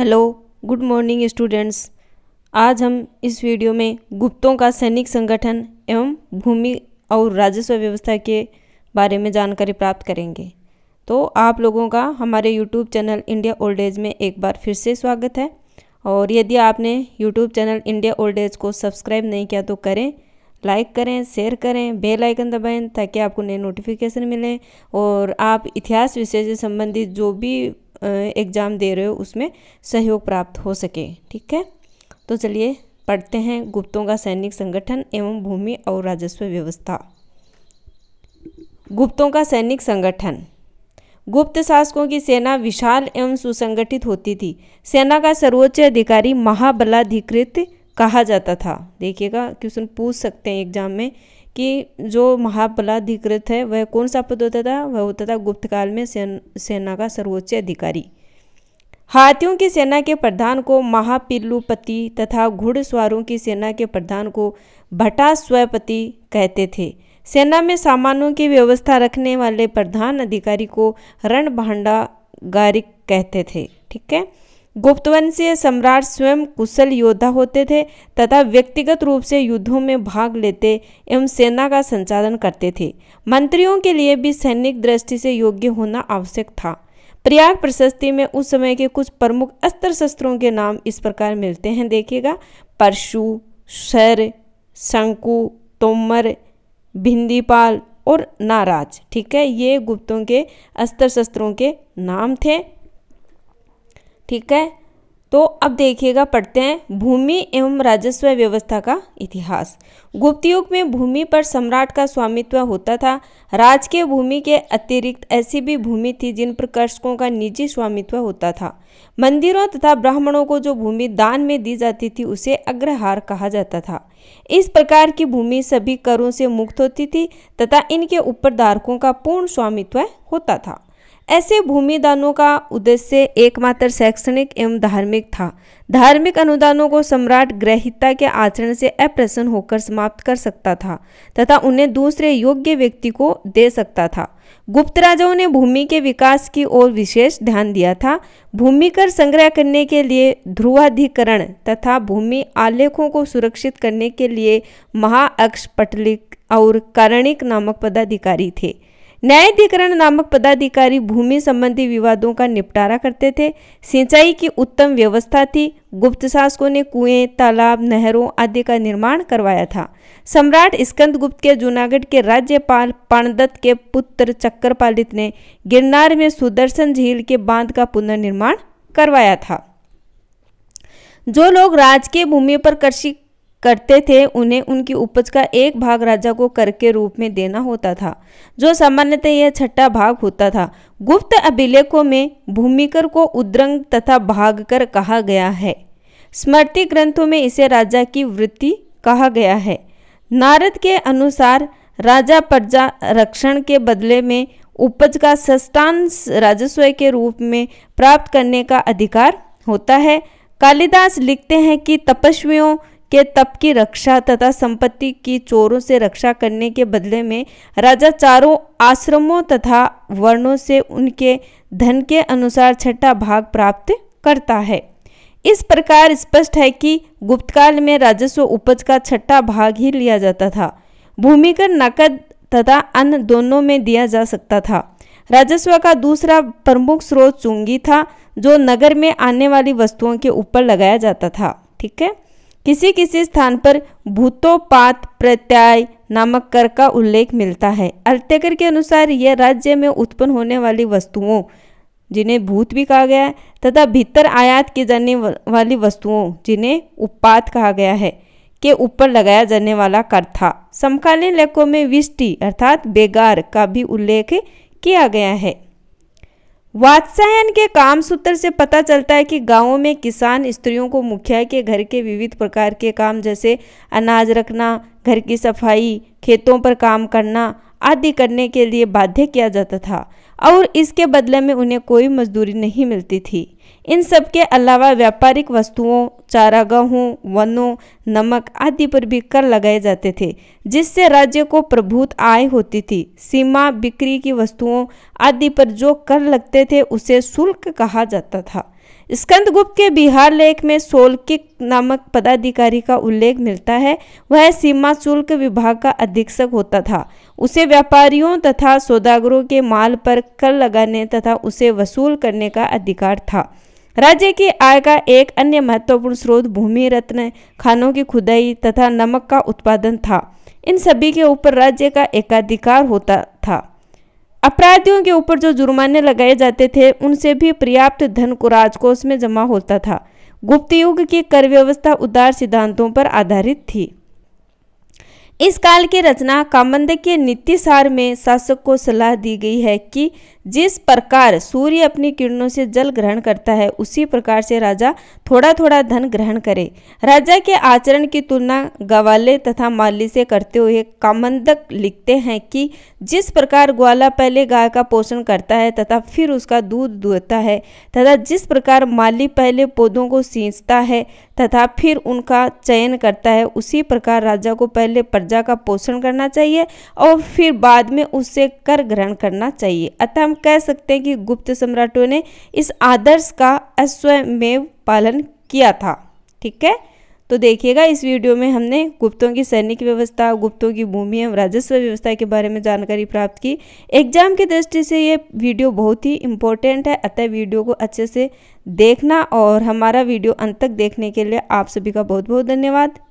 hello good morning students आज हम इस वीडियो में गुप्तों का सैनिक संगठन एवं भूमि और राजस्व व्यवस्था के बारे में जानकारी प्राप्त करेंगे तो आप लोगों का हमारे YouTube channel India old age में एक बार फिर से स्वागत है और यदि आपने YouTube channel India old age को सब्सक्राइब नहीं किया तो करें लाइक करें शेयर करें बेल आइकन दबाएं ताकि आपको नए नोटिफिकेशन मिलें और आप इतिहास विषय से संबंधित जो भी एग्ज़ाम दे रहे हो उसमें सहयोग प्राप्त हो सके ठीक है तो चलिए पढ़ते हैं गुप्तों का सैनिक संगठन एवं भूमि और राजस्व व्यवस्था गुप्तों का सैनिक संगठन गुप्त शासकों की सेना विशाल एवं सुसंगठित होती थी सेना का सर्वोच्च अधिकारी महाबलाधिकृत कहा जाता था देखिएगा क्वेश्चन पूछ सकते हैं एग्जाम में कि जो महाबलाधिकृत है वह कौन सा पद होता था वह होता था गुप्त काल में सेन, सेना का सर्वोच्च अधिकारी हाथियों की सेना के प्रधान को महापिल्लुपति तथा घुड़सवारों की सेना के प्रधान को भटा कहते थे सेना में सामानों की व्यवस्था रखने वाले प्रधान अधिकारी को रण कहते थे ठीक है गुप्तवंशीय सम्राट स्वयं कुशल योद्धा होते थे तथा व्यक्तिगत रूप से युद्धों में भाग लेते एवं सेना का संचालन करते थे मंत्रियों के लिए भी सैनिक दृष्टि से योग्य होना आवश्यक था प्रयाग प्रशस्ति में उस समय के कुछ प्रमुख अस्त्र शस्त्रों के नाम इस प्रकार मिलते हैं देखिएगा परशु शर शंकु तोमर भिंदीपाल और नाराज ठीक है ये गुप्तों के अस्त्र शस्त्रों के नाम थे ठीक है तो अब देखिएगा पढ़ते हैं भूमि एवं राजस्व व्यवस्था का इतिहास गुप्त युग में भूमि पर सम्राट का स्वामित्व होता था राजकीय भूमि के अतिरिक्त ऐसी भी भूमि थी जिन पर कर्षकों का निजी स्वामित्व होता था मंदिरों तथा ब्राह्मणों को जो भूमि दान में दी जाती थी उसे अग्रहार कहा जाता था इस प्रकार की भूमि सभी करों से मुक्त होती थी तथा इनके ऊपर धारकों का पूर्ण स्वामित्व होता था ऐसे भूमिदानों का उद्देश्य एकमात्र शैक्षणिक एवं धार्मिक था धार्मिक अनुदानों को सम्राट ग्रहिता के आचरण से अप्रसन्न होकर समाप्त कर सकता था तथा उन्हें दूसरे योग्य व्यक्ति को दे सकता था गुप्त राजाओं ने भूमि के विकास की ओर विशेष ध्यान दिया था भूमि कर संग्रह करने के लिए ध्रुवाधिकरण तथा भूमि आलेखों को सुरक्षित करने के लिए महाअक्ष पटलिक और कारणिक नामक पदाधिकारी थे न्यायाधिकरण नामक पदाधिकारी भूमि संबंधी विवादों का निपटारा करते थे सिंचाई की उत्तम व्यवस्था थी गुप्त शासकों ने कुएं तालाब नहरों आदि का निर्माण करवाया था सम्राट स्कंद गुप्त के जूनागढ़ के राज्यपाल पाणदत्त के पुत्र चक्रपालित ने गिरनार में सुदर्शन झील के बांध का पुनर्निर्माण करवाया था जो लोग राजकीय भूमि पर कृषि करते थे उन्हें उनकी उपज का एक भाग राजा को कर के रूप में देना होता था जो सामान्यतः यह छठा भाग होता था गुप्त अभिलेखों में भूमिकर को उद्रंग तथा भागकर कहा गया है स्मृति ग्रंथों में इसे राजा की वृत्ति कहा गया है नारद के अनुसार राजा प्रजा रक्षण के बदले में उपज का सष्टांश राजस्व के रूप में प्राप्त करने का अधिकार होता है कालिदास लिखते हैं कि तपस्वियों के तप की रक्षा तथा संपत्ति की चोरों से रक्षा करने के बदले में राजा चारों आश्रमों तथा वर्णों से उनके धन के अनुसार छठा भाग प्राप्त करता है इस प्रकार स्पष्ट है कि गुप्तकाल में राजस्व उपज का छठा भाग ही लिया जाता था भूमि नकद तथा अन्न दोनों में दिया जा सकता था राजस्व का दूसरा प्रमुख स्रोत चुंगी था जो नगर में आने वाली वस्तुओं के ऊपर लगाया जाता था ठीक है किसी किसी स्थान पर भूतोपात प्रत्यय नामक कर का उल्लेख मिलता है अल्तेकर के अनुसार यह राज्य में उत्पन्न होने वाली वस्तुओं जिन्हें भूत भी कहा गया है तथा भीतर आयात की जाने वाली वस्तुओं जिन्हें उपात कहा गया है के ऊपर लगाया जाने वाला कर था समकालीन लेखों में विष्टि अर्थात बेगार का भी उल्लेख किया गया है वात्सायन के काम सूत्र से पता चलता है कि गांवों में किसान स्त्रियों को मुखिया के घर के विविध प्रकार के काम जैसे अनाज रखना घर की सफाई खेतों पर काम करना आदि करने के लिए बाध्य किया जाता था और इसके बदले में उन्हें कोई मजदूरी नहीं मिलती थी इन सब के अलावा व्यापारिक वस्तुओं चारागाहों वनों नमक आदि पर भी कर लगाए जाते थे जिससे राज्य को प्रभुत आय होती थी सीमा बिक्री की वस्तुओं आदि पर जो कर लगते थे उसे शुल्क कहा जाता था स्कंदगुप्त के बिहार लेख में सोलकिक नामक पदाधिकारी का उल्लेख मिलता है वह सीमा शुल्क विभाग का अधीक्षक होता था उसे व्यापारियों तथा सौदागरों के माल पर कर लगाने तथा उसे वसूल करने का अधिकार था राज्य की आय का एक अन्य महत्वपूर्ण स्रोत भूमि रत्न खानों की खुदाई तथा नमक का उत्पादन था इन सभी के ऊपर राज्य का एकाधिकार होता अपराधियों के ऊपर जो जुर्माने लगाए जाते थे उनसे भी पर्याप्त धन को राजकोष में जमा होता था गुप्त युग की कर व्यवस्था उदार सिद्धांतों पर आधारित थी इस काल की रचना कामंद के नीति सार में शासक को सलाह दी गई है कि जिस प्रकार सूर्य अपनी किरणों से जल ग्रहण करता है उसी प्रकार से राजा थोड़ा थोड़ा धन ग्रहण करे राजा के आचरण की तुलना ग्वाले तथा माली से करते हुए कामंदक लिखते हैं कि जिस प्रकार ग्वाला पहले गाय का पोषण करता है तथा फिर उसका दूध दुहता है तथा जिस प्रकार माली पहले पौधों को सींचता है तथा फिर उनका चयन करता है उसी प्रकार राजा को पहले प्रजा का पोषण करना चाहिए और फिर बाद में उससे कर ग्रहण करना चाहिए अतः हम कह सकते हैं कि गुप्त सम्राटों ने इस आदर्श का स्वयं पालन किया था ठीक है तो देखिएगा इस वीडियो में हमने गुप्तों की सैनिक व्यवस्था गुप्तों की भूमि एवं राजस्व व्यवस्था के बारे में जानकारी प्राप्त की एग्जाम की दृष्टि से ये वीडियो बहुत ही इम्पोर्टेंट है अतः वीडियो को अच्छे से देखना और हमारा वीडियो अंत तक देखने के लिए आप सभी का बहुत बहुत धन्यवाद